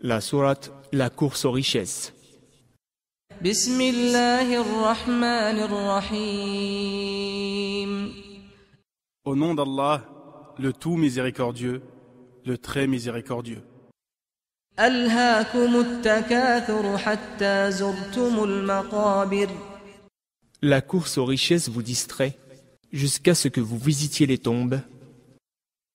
La sourate La course aux richesses. Au nom d'Allah, le tout miséricordieux, le très miséricordieux. La course aux richesses vous distrait jusqu'à ce que vous visitiez les tombes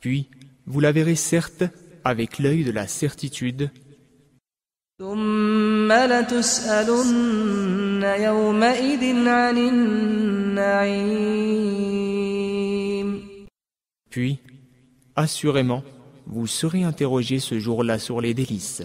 Puis vous la verrez certes avec l'œil de la certitude. Puis, assurément, vous serez interrogé ce jour-là sur les délices.